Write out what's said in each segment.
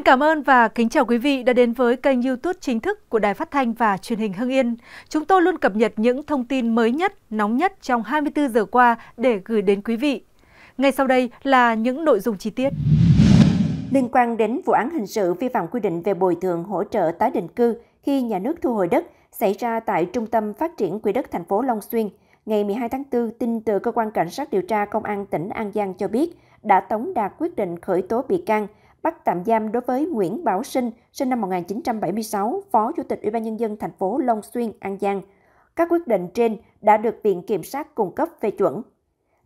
Xin cảm ơn và kính chào quý vị đã đến với kênh youtube chính thức của Đài Phát Thanh và Truyền hình Hưng Yên. Chúng tôi luôn cập nhật những thông tin mới nhất, nóng nhất trong 24 giờ qua để gửi đến quý vị. Ngay sau đây là những nội dung chi tiết. Liên quan đến vụ án hình sự vi phạm quy định về bồi thường hỗ trợ tái định cư khi nhà nước thu hồi đất xảy ra tại Trung tâm Phát triển Quỹ đất thành phố Long Xuyên, ngày 12 tháng 4, tin từ Cơ quan Cảnh sát điều tra Công an tỉnh An Giang cho biết đã tống đạt quyết định khởi tố bị can – bắt tạm giam đối với Nguyễn Bảo Sinh, sinh năm 1976, Phó Chủ tịch Ủy ban Nhân dân thành phố Long Xuyên, An Giang. Các quyết định trên đã được Viện Kiểm sát cung cấp phê chuẩn.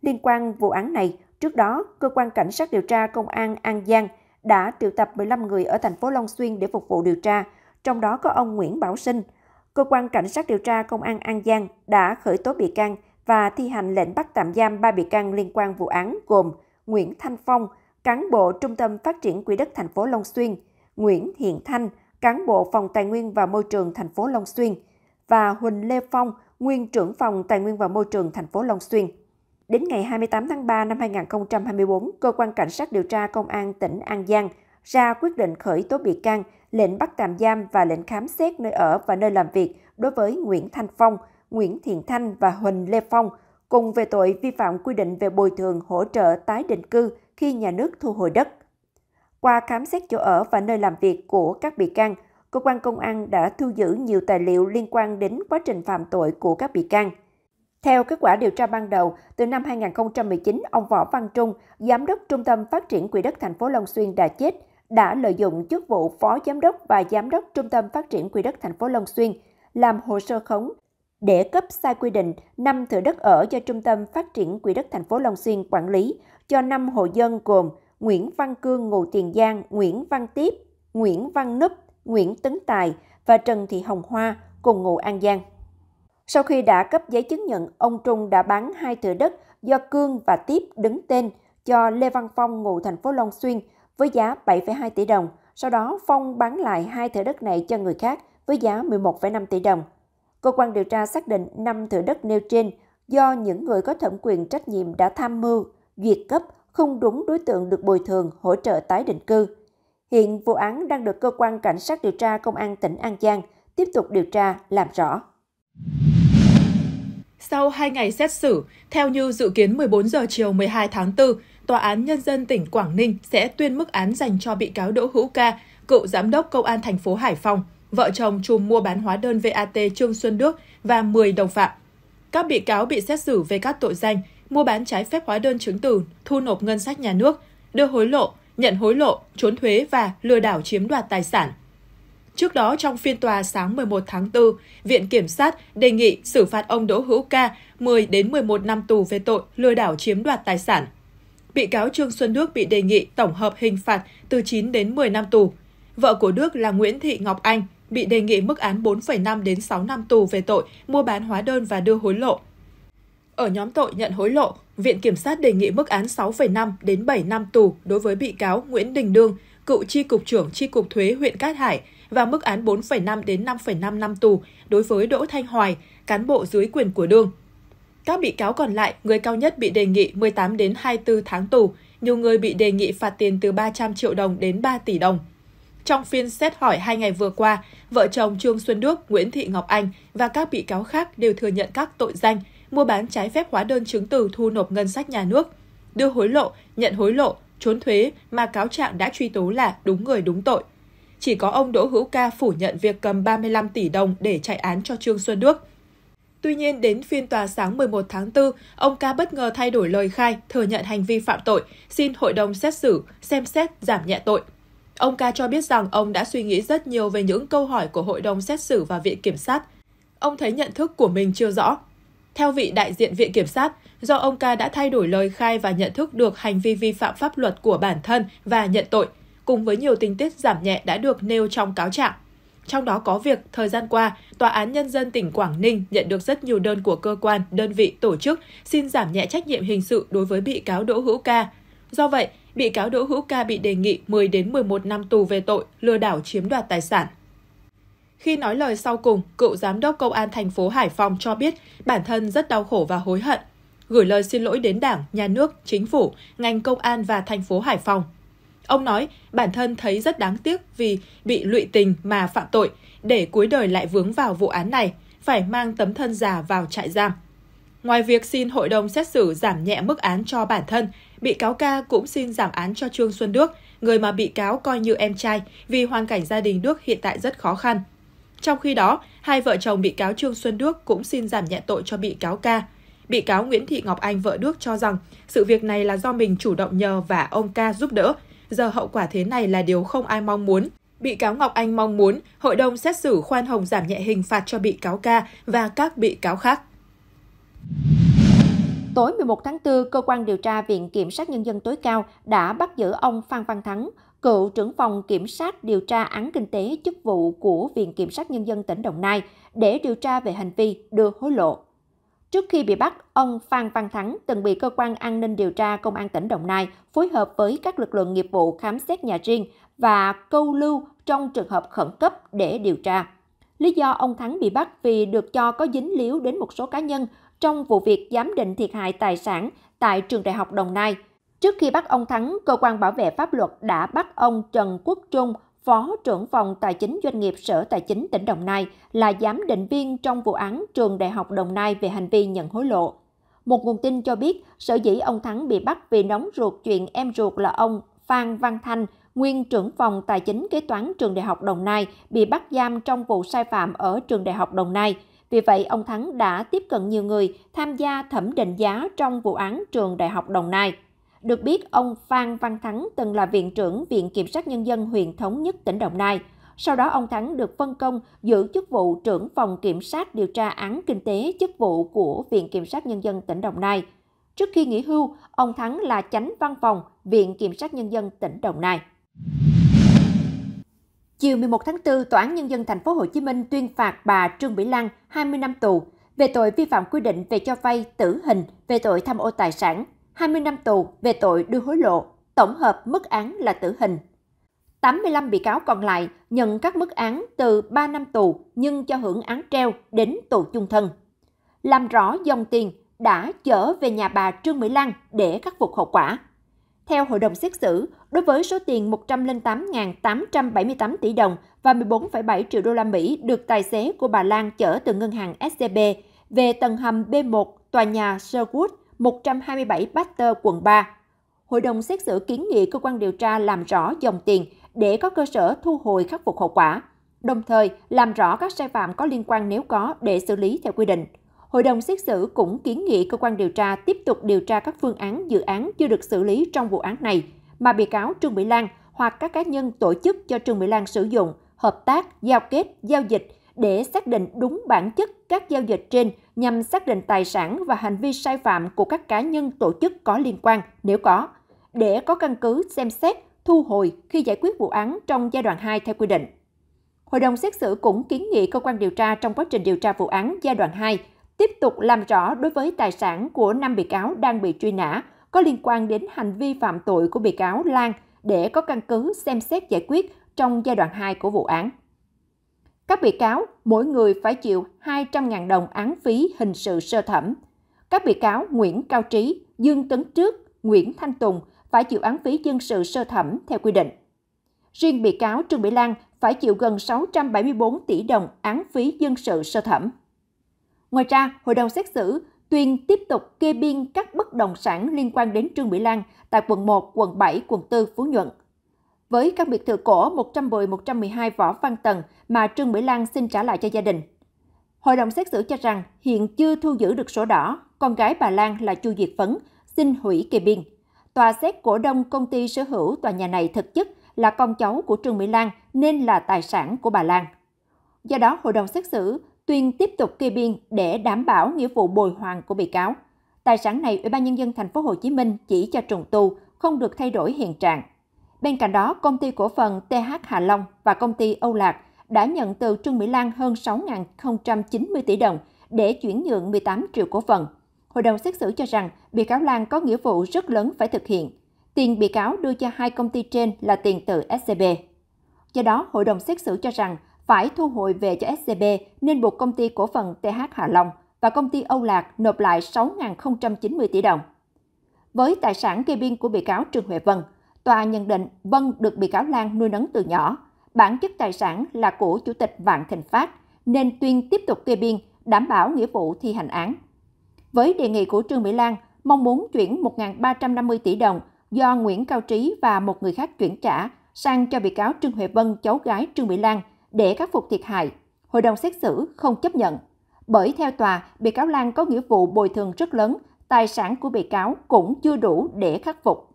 Liên quan vụ án này, trước đó, Cơ quan Cảnh sát điều tra Công an An Giang đã triệu tập 15 người ở thành phố Long Xuyên để phục vụ điều tra, trong đó có ông Nguyễn Bảo Sinh. Cơ quan Cảnh sát điều tra Công an An Giang đã khởi tố bị can và thi hành lệnh bắt tạm giam 3 bị can liên quan vụ án gồm Nguyễn Thanh Phong, cán bộ Trung tâm Phát triển Quỹ đất thành phố Long Xuyên, Nguyễn Hiện Thanh, cán bộ Phòng Tài nguyên và Môi trường thành phố Long Xuyên và Huỳnh Lê Phong, nguyên trưởng phòng Tài nguyên và Môi trường thành phố Long Xuyên. Đến ngày 28 tháng 3 năm 2024, cơ quan cảnh sát điều tra công an tỉnh An Giang ra quyết định khởi tố bị can, lệnh bắt tạm giam và lệnh khám xét nơi ở và nơi làm việc đối với Nguyễn Thanh Phong, Nguyễn Thiện Thanh và Huỳnh Lê Phong cùng về tội vi phạm quy định về bồi thường hỗ trợ tái định cư khi nhà nước thu hồi đất. Qua khám xét chỗ ở và nơi làm việc của các bị can, cơ quan công an đã thu giữ nhiều tài liệu liên quan đến quá trình phạm tội của các bị can. Theo kết quả điều tra ban đầu, từ năm 2019, ông Võ Văn Trung, giám đốc Trung tâm Phát triển Quỹ đất thành phố Long Xuyên đã chết, đã lợi dụng chức vụ phó giám đốc và giám đốc Trung tâm Phát triển Quỹ đất thành phố Long Xuyên làm hồ sơ khống để cấp sai quy định 5 thửa đất ở cho Trung tâm Phát triển Quỹ đất thành phố Long Xuyên quản lý cho 5 hộ dân gồm Nguyễn Văn Cương ngụ Tiền Giang, Nguyễn Văn Tiếp, Nguyễn Văn Núp, Nguyễn Tấn Tài và Trần Thị Hồng Hoa cùng ngụ An Giang. Sau khi đã cấp giấy chứng nhận, ông Trung đã bán hai thửa đất do Cương và Tiếp đứng tên cho Lê Văn Phong ngụ thành phố Long Xuyên với giá 7,2 tỷ đồng. Sau đó, Phong bán lại hai thửa đất này cho người khác với giá 11,5 tỷ đồng. Cơ quan điều tra xác định 5 thửa đất nêu trên do những người có thẩm quyền trách nhiệm đã tham mưu, duyệt cấp không đúng đối tượng được bồi thường hỗ trợ tái định cư. Hiện vụ án đang được cơ quan cảnh sát điều tra công an tỉnh An Giang tiếp tục điều tra làm rõ. Sau 2 ngày xét xử, theo như dự kiến 14 giờ chiều 12 tháng 4, Tòa án Nhân dân tỉnh Quảng Ninh sẽ tuyên mức án dành cho bị cáo Đỗ Hữu Ca, cựu giám đốc Công an thành phố Hải Phòng vợ chồng chùm mua bán hóa đơn VAT Trương Xuân Đức và 10 đồng phạm. Các bị cáo bị xét xử về các tội danh mua bán trái phép hóa đơn chứng từ, thu nộp ngân sách nhà nước, đưa hối lộ, nhận hối lộ, trốn thuế và lừa đảo chiếm đoạt tài sản. Trước đó, trong phiên tòa sáng 11 tháng 4, Viện Kiểm sát đề nghị xử phạt ông Đỗ Hữu Ca 10 đến 11 năm tù về tội lừa đảo chiếm đoạt tài sản. Bị cáo Trương Xuân Đức bị đề nghị tổng hợp hình phạt từ 9 đến 10 năm tù. Vợ của Đức là Nguyễn Thị Ngọc Anh bị đề nghị mức án 4,5 đến 6 năm tù về tội mua bán hóa đơn và đưa hối lộ. Ở nhóm tội nhận hối lộ, Viện Kiểm sát đề nghị mức án 6,5 đến 7 năm tù đối với bị cáo Nguyễn Đình Đương, cựu tri cục trưởng tri cục thuế huyện Cát Hải và mức án 4,5 đến 5,5 năm tù đối với Đỗ Thanh Hoài, cán bộ dưới quyền của Đương. Các bị cáo còn lại, người cao nhất bị đề nghị 18 đến 24 tháng tù, nhiều người bị đề nghị phạt tiền từ 300 triệu đồng đến 3 tỷ đồng. Trong phiên xét hỏi hai ngày vừa qua, vợ chồng Trương Xuân Đức, Nguyễn Thị Ngọc Anh và các bị cáo khác đều thừa nhận các tội danh mua bán trái phép hóa đơn chứng từ thu nộp ngân sách nhà nước, đưa hối lộ, nhận hối lộ, trốn thuế mà cáo trạng đã truy tố là đúng người đúng tội. Chỉ có ông Đỗ Hữu Ca phủ nhận việc cầm 35 tỷ đồng để chạy án cho Trương Xuân Đức. Tuy nhiên, đến phiên tòa sáng 11 tháng 4, ông Ca bất ngờ thay đổi lời khai, thừa nhận hành vi phạm tội, xin hội đồng xét xử xem xét giảm nhẹ tội – Ông Ca cho biết rằng ông đã suy nghĩ rất nhiều về những câu hỏi của Hội đồng xét xử và Viện Kiểm sát. Ông thấy nhận thức của mình chưa rõ. Theo vị đại diện Viện Kiểm sát, do ông Ca đã thay đổi lời khai và nhận thức được hành vi vi phạm pháp luật của bản thân và nhận tội, cùng với nhiều tình tiết giảm nhẹ đã được nêu trong cáo trạng. Trong đó có việc thời gian qua, Tòa án Nhân dân tỉnh Quảng Ninh nhận được rất nhiều đơn của cơ quan, đơn vị, tổ chức xin giảm nhẹ trách nhiệm hình sự đối với bị cáo Đỗ Hữu Ca. Do vậy, bị cáo Đỗ Hữu Ca bị đề nghị 10 đến 11 năm tù về tội lừa đảo chiếm đoạt tài sản. Khi nói lời sau cùng, cựu giám đốc công an thành phố Hải Phòng cho biết bản thân rất đau khổ và hối hận, gửi lời xin lỗi đến Đảng, Nhà nước, Chính phủ, ngành công an và thành phố Hải Phòng. Ông nói bản thân thấy rất đáng tiếc vì bị lụy tình mà phạm tội, để cuối đời lại vướng vào vụ án này, phải mang tấm thân già vào trại giam. Ngoài việc xin hội đồng xét xử giảm nhẹ mức án cho bản thân, bị cáo ca cũng xin giảm án cho Trương Xuân Đức, người mà bị cáo coi như em trai vì hoàn cảnh gia đình Đức hiện tại rất khó khăn. Trong khi đó, hai vợ chồng bị cáo Trương Xuân Đức cũng xin giảm nhẹ tội cho bị cáo ca. Bị cáo Nguyễn Thị Ngọc Anh vợ Đức cho rằng sự việc này là do mình chủ động nhờ và ông ca giúp đỡ. Giờ hậu quả thế này là điều không ai mong muốn. Bị cáo Ngọc Anh mong muốn hội đồng xét xử khoan hồng giảm nhẹ hình phạt cho bị cáo ca và các bị cáo khác. Tối 11 tháng 4, Cơ quan điều tra Viện Kiểm sát Nhân dân tối cao đã bắt giữ ông Phan Văn Thắng, cựu trưởng phòng Kiểm sát điều tra án kinh tế chức vụ của Viện Kiểm sát Nhân dân tỉnh Đồng Nai để điều tra về hành vi đưa hối lộ. Trước khi bị bắt, ông Phan Văn Thắng từng bị cơ quan an ninh điều tra Công an tỉnh Đồng Nai phối hợp với các lực lượng nghiệp vụ khám xét nhà riêng và câu lưu trong trường hợp khẩn cấp để điều tra. Lý do ông Thắng bị bắt vì được cho có dính líu đến một số cá nhân trong vụ việc giám định thiệt hại tài sản tại trường đại học Đồng Nai. Trước khi bắt ông Thắng, cơ quan bảo vệ pháp luật đã bắt ông Trần Quốc Trung, Phó trưởng phòng Tài chính Doanh nghiệp Sở Tài chính tỉnh Đồng Nai, là giám định viên trong vụ án trường Đại học Đồng Nai về hành vi nhận hối lộ. Một nguồn tin cho biết, sở dĩ ông Thắng bị bắt vì nóng ruột chuyện em ruột là ông Phan Văn Thanh, nguyên trưởng phòng Tài chính Kế toán Trường Đại học Đồng Nai, bị bắt giam trong vụ sai phạm ở Trường Đại học Đồng Nai – vì vậy, ông Thắng đã tiếp cận nhiều người tham gia thẩm định giá trong vụ án trường Đại học Đồng Nai. Được biết, ông Phan Văn Thắng từng là Viện trưởng Viện Kiểm sát Nhân dân huyện Thống nhất tỉnh Đồng Nai. Sau đó, ông Thắng được phân công giữ chức vụ trưởng phòng kiểm sát điều tra án kinh tế chức vụ của Viện Kiểm sát Nhân dân tỉnh Đồng Nai. Trước khi nghỉ hưu, ông Thắng là chánh văn phòng Viện Kiểm sát Nhân dân tỉnh Đồng Nai. Chiều 11 tháng 4, Tòa án Nhân dân thành phố Hồ Chí Minh tuyên phạt bà Trương Mỹ Lan 20 năm tù về tội vi phạm quy định về cho vay tử hình về tội tham ô tài sản, 20 năm tù về tội đưa hối lộ, tổng hợp mức án là tử hình. 85 bị cáo còn lại nhận các mức án từ 3 năm tù nhưng cho hưởng án treo đến tù chung thân. Làm rõ dòng tiền đã chở về nhà bà Trương Mỹ Lan để khắc phục hậu quả. Theo hội đồng xét xử, đối với số tiền 108.878 tỷ đồng và 14,7 triệu đô la Mỹ được tài xế của bà Lan chở từ ngân hàng SCB về tầng hầm B1 tòa nhà Sherwood 127 Baxter, quận 3. Hội đồng xét xử kiến nghị cơ quan điều tra làm rõ dòng tiền để có cơ sở thu hồi khắc phục hậu quả, đồng thời làm rõ các sai phạm có liên quan nếu có để xử lý theo quy định. Hội đồng xét xử cũng kiến nghị cơ quan điều tra tiếp tục điều tra các phương án dự án chưa được xử lý trong vụ án này – mà bị cáo Trương Mỹ Lan hoặc các cá nhân tổ chức cho Trương Mỹ Lan sử dụng, hợp tác, giao kết, giao dịch để xác định đúng bản chất các giao dịch trên nhằm xác định tài sản và hành vi sai phạm của các cá nhân tổ chức có liên quan nếu có, để có căn cứ xem xét thu hồi khi giải quyết vụ án trong giai đoạn 2 theo quy định. Hội đồng xét xử cũng kiến nghị cơ quan điều tra trong quá trình điều tra vụ án giai đoạn 2 tiếp tục làm rõ đối với tài sản của 5 bị cáo đang bị truy nã có liên quan đến hành vi phạm tội của bị cáo Lan để có căn cứ xem xét giải quyết trong giai đoạn 2 của vụ án. Các bị cáo, mỗi người phải chịu 200.000 đồng án phí hình sự sơ thẩm. Các bị cáo Nguyễn Cao Trí, Dương Tấn Trước, Nguyễn Thanh Tùng phải chịu án phí dân sự sơ thẩm theo quy định. Riêng bị cáo Trương Mỹ Lan phải chịu gần 674 tỷ đồng án phí dân sự sơ thẩm. Ngoài ra, hội đồng xét xử Tuyên tiếp tục kê biên các bất động sản liên quan đến Trương Mỹ Lan tại quận 1, quận 7, quận 4, Phú Nhuận. Với các biệt thự cổ 110-112 Võ Văn Tần mà Trương Mỹ Lan xin trả lại cho gia đình. Hội đồng xét xử cho rằng hiện chưa thu giữ được sổ đỏ, con gái bà Lan là Chu Diệt Phấn xin hủy kê biên. Tòa xét cổ đông công ty sở hữu tòa nhà này thực chất là con cháu của Trương Mỹ Lan nên là tài sản của bà Lan. Do đó, hội đồng xét xử Tuyên tiếp tục kê biên để đảm bảo nghĩa vụ bồi hoàn của bị cáo. Tài sản này, Ủy ban nhân dân thành phố Hồ Chí Minh chỉ cho trùng tu, không được thay đổi hiện trạng. Bên cạnh đó, công ty cổ phần TH Hà Long và công ty Âu Lạc đã nhận từ Trương Mỹ Lan hơn 6.090 tỷ đồng để chuyển nhượng 18 triệu cổ phần. Hội đồng xét xử cho rằng bị cáo Lan có nghĩa vụ rất lớn phải thực hiện. Tiền bị cáo đưa cho hai công ty trên là tiền từ SCB. Do đó, hội đồng xét xử cho rằng phải thu hồi về cho SCB nên buộc công ty cổ phần TH Hạ Long và công ty Âu Lạc nộp lại 6.090 tỷ đồng. Với tài sản kê biên của bị cáo Trương Huệ Vân, tòa nhận định Vân được bị cáo Lan nuôi nấng từ nhỏ, bản chất tài sản là của Chủ tịch Vạn Thịnh Phát, nên tuyên tiếp tục kê biên, đảm bảo nghĩa vụ thi hành án. Với đề nghị của Trương Mỹ Lan, mong muốn chuyển 1.350 tỷ đồng do Nguyễn Cao Trí và một người khác chuyển trả sang cho bị cáo Trương Huệ Vân, cháu gái Trương Mỹ Lan – để khắc phục thiệt hại, hội đồng xét xử không chấp nhận. Bởi theo tòa, bị cáo Lan có nghĩa vụ bồi thường rất lớn, tài sản của bị cáo cũng chưa đủ để khắc phục.